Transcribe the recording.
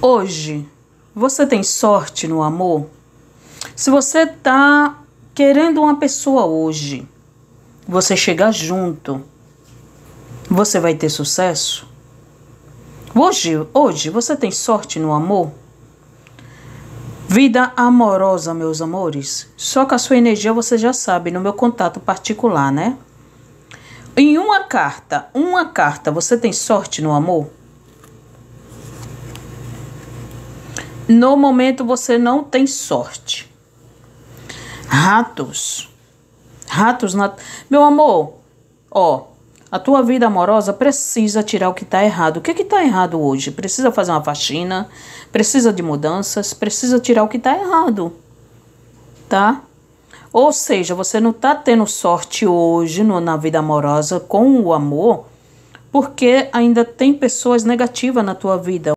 Hoje, você tem sorte no amor? Se você está querendo uma pessoa hoje, você chegar junto, você vai ter sucesso? Hoje, hoje você tem sorte no amor? Vida amorosa, meus amores. Só que a sua energia você já sabe no meu contato particular, né? Em uma carta, uma carta, você tem sorte no amor? No momento você não tem sorte. Ratos. Ratos na. Meu amor, ó, a tua vida amorosa precisa tirar o que está errado. O que está errado hoje? Precisa fazer uma faxina, precisa de mudanças, precisa tirar o que está errado. Tá? Ou seja, você não está tendo sorte hoje no, na vida amorosa com o amor, porque ainda tem pessoas negativas na tua vida.